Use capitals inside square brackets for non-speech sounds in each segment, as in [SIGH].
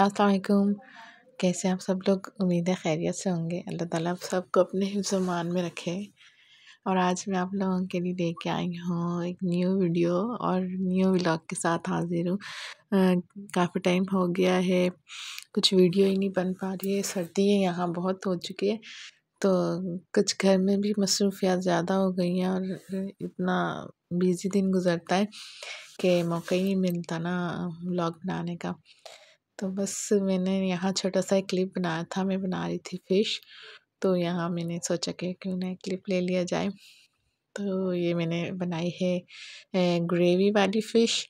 असलकुम कैसे आप सब लोग उम्मीद है खैरियत से होंगे अल्लाह ताला आप सबको अपने हिफ्जमान में रखे और आज मैं आप लोगों के लिए लेके आई हूँ एक न्यू वीडियो और न्यू व्लॉग के साथ हाजिर हूँ काफ़ी टाइम हो गया है कुछ वीडियो ही नहीं बन पा रही है सर्दी है यहाँ बहुत हो चुकी है तो कुछ घर में भी मसरूफियात ज़्यादा हो गई हैं और इतना बिज़ी दिन गुजरता है कि मौका ही नहीं मिलता ना व्लॉग बनाने का तो बस मैंने यहाँ छोटा सा एक क्लिप बनाया था मैं बना रही थी फ़िश तो यहाँ मैंने सोचा कि क्यों ना क्लिप ले लिया जाए तो ये मैंने बनाई है ग्रेवी वाली फ़िश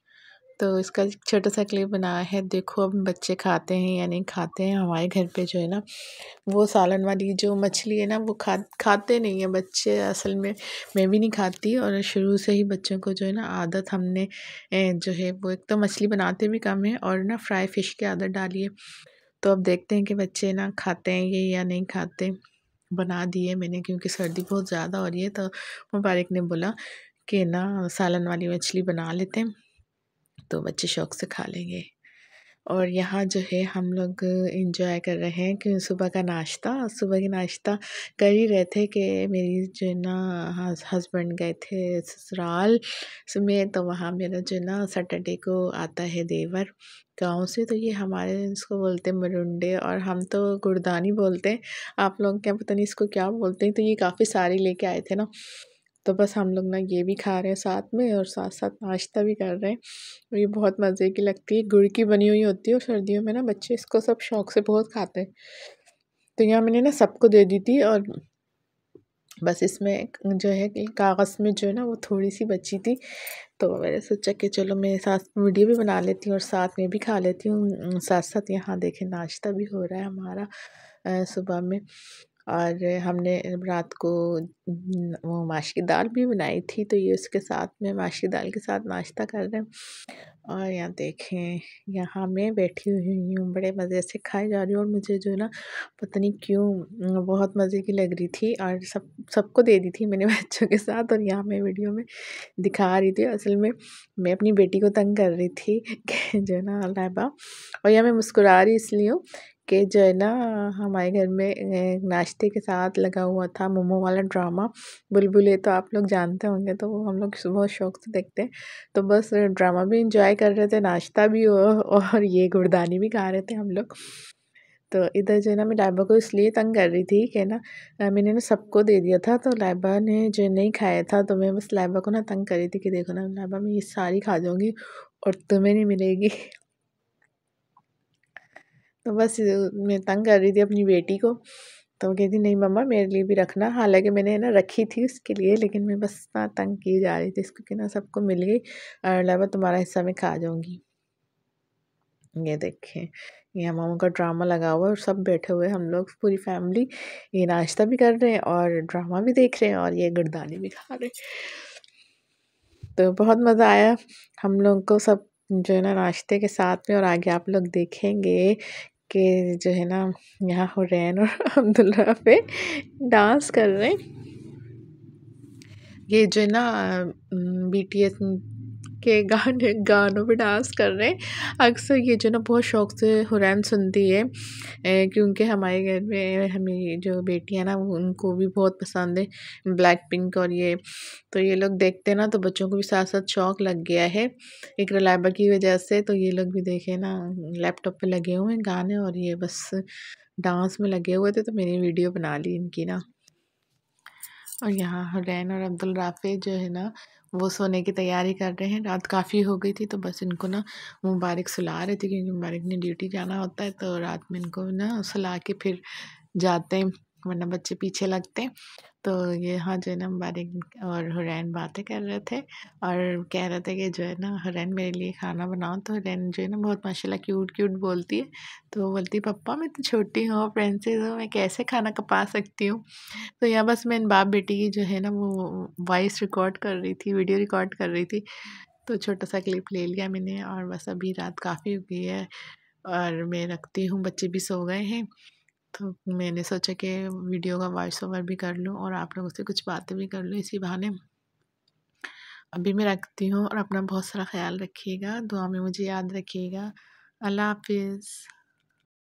तो इसका छोटा सा क्लिप बनाया है देखो अब बच्चे खाते हैं या नहीं खाते हैं हमारे घर पे जो है ना वो सालन वाली जो मछली है ना वो खा खाते नहीं हैं बच्चे असल में मैं भी नहीं खाती और शुरू से ही बच्चों को जो है ना आदत हमने जो है वो एक तो मछली बनाते भी कम है और ना फ्राई फिश की आदत डाली है तो अब देखते हैं कि बच्चे ना खाते हैं ये या नहीं खाते बना दिए मैंने क्योंकि सर्दी बहुत ज़्यादा हो रही है तो मुबारक ने बोला कि ना सालन वाली मछली बना लेते हैं तो बच्चे शौक़ से खा लेंगे और यहाँ जो है हम लोग इंजॉय कर रहे हैं कि सुबह का नाश्ता सुबह की नाश्ता कर ही रहे थे कि मेरी जो है ना हस्बैंड गए थे ससुराल में तो वहाँ मेरा जो है ना सैटरडे को आता है देवर गांव से तो ये हमारे इसको बोलते हैं मरुंडे और हम तो गुरदानी बोलते हैं आप लोग क्या पता नहीं इसको क्या बोलते हैं तो ये काफ़ी सारी लेके आए थे ना तो बस हम लोग ना ये भी खा रहे हैं साथ में और साथ साथ नाश्ता भी कर रहे हैं और ये बहुत मज़े की लगती है गुड़ की बनी हुई होती है और सर्दियों में ना बच्चे इसको सब शौक से बहुत खाते हैं तो यहाँ मैंने ना सबको दे दी थी और बस इसमें जो है कि कागज़ में जो है ना वो थोड़ी सी बची थी तो मैंने सोचा कि चलो मेरे साथ वीडियो भी बना लेती हूँ और साथ में भी खा लेती हूँ साथ साथ यहाँ देखें नाश्ता भी हो रहा है हमारा सुबह में और हमने रात को वो माश की दाल भी बनाई थी तो ये उसके साथ में माश की दाल के साथ नाश्ता कर रहे हैं और यहाँ देखें यहाँ मैं बैठी हुई हूँ बड़े मज़े से खाई जा रही हूँ और मुझे जो है ना पता नहीं क्यों बहुत मज़े की लग रही थी और सब सबको दे दी थी मैंने [LAUGHS] बच्चों के साथ और यहाँ मैं वीडियो में दिखा रही थी असल में मैं अपनी बेटी को तंग कर रही थी [LAUGHS] कि जो ना लाइबा और यहाँ मैं मुस्कुरा रही इसलिए हूँ के जो है ना हमारे घर में नाश्ते के साथ लगा हुआ था मोमो वाला ड्रामा बुलबुले तो आप लोग जानते होंगे तो वो हम लोग बहुत शौक से देखते हैं तो बस ड्रामा भी इंजॉय कर रहे थे नाश्ता भी हो और ये गुड़दानी भी खा रहे थे हम लोग तो इधर जो है ना मैं लाइबा को इसलिए तंग कर रही थी कि ना मैंने ना सबको दे दिया था तो लाइबा ने जो नहीं खाया था तो मैं बस लाइबा को ना तंग कर रही थी कि देखो ना लाइबा मैं ये सारी खा जाऊँगी और तुम्हें नहीं मिलेगी तो बस मैं तंग कर रही थी अपनी बेटी को तो वो कहती नहीं मम्मा मेरे लिए भी रखना हालांकि मैंने ना रखी थी उसके लिए लेकिन मैं बस ना तंग की जा रही थी इसको कि ना सबको मिल गई और अलावा तुम्हारा हिस्सा मैं खा जाऊँगी ये देखें ये हमामों का ड्रामा लगा हुआ है और सब बैठे हुए हम लोग पूरी फैमिली ये नाश्ता भी कर रहे हैं और ड्रामा भी देख रहे हैं और ये गुड़दानी भी खा रहे हैं तो बहुत मज़ा आया हम लोग को सब जो है ना नाश्ते के साथ में और आगे आप लोग देखेंगे के जो है ना यहाँ हुरैन और [LAUGHS] अब्दुल्ला पे डांस कर रहे हैं ये जो है ना बी टी के गाने गानों पे डांस कर रहे हैं अक्सर ये जो ना बहुत शौक से हुरैन सुनती है क्योंकि हमारे घर में हमें जो बेटियाँ ना उनको भी बहुत पसंद है ब्लैक पिंक और ये तो ये लोग देखते ना तो बच्चों को भी साथ साथ शौक लग गया है एक लाइबा की वजह से तो ये लोग भी देखे ना लैपटॉप पर लगे हुए हैं गाने और ये बस डांस में लगे हुए थे तो मैंने वीडियो बना ली इनकी ना और यहाँ हुरैन और अब्दुल राफे जो है ना वो सोने की तैयारी कर रहे हैं रात काफ़ी हो गई थी तो बस इनको ना मुबारक सुला रहे थे क्योंकि मुबारक ने ड्यूटी जाना होता है तो रात में इनको ना सुला के फिर जाते हैं वरना मतलब बच्चे पीछे लगते तो ये हाँ जो है ना बारिक और हुरैन बातें कर रहे थे और कह रहे थे कि जो है ना हुरैन मेरे लिए खाना बनाओ तो हुरैन जो है ना बहुत माशाल्लाह क्यूट क्यूट बोलती है तो बोलती है पप्पा मैं तो छोटी हूँ प्रिंसेस हूँ मैं कैसे खाना कपा सकती हूँ तो यहाँ बस मैं इन बाप बेटी की जो है ना वो वॉइस रिकॉर्ड कर रही थी वीडियो रिकॉर्ड कर रही थी तो छोटा सा क्लिप ले लिया मैंने और बस अभी रात काफ़ी हो गई है और मैं रखती हूँ बच्चे भी सो गए हैं तो मैंने सोचा कि वीडियो का वॉइस ओवर भी कर लूँ और आप लोगों से कुछ बातें भी कर लूँ इसी बहाने अभी मैं रखती हूँ और अपना बहुत सारा ख्याल रखिएगा दुआ में मुझे याद रखिएगा अल्लाह हाफिज़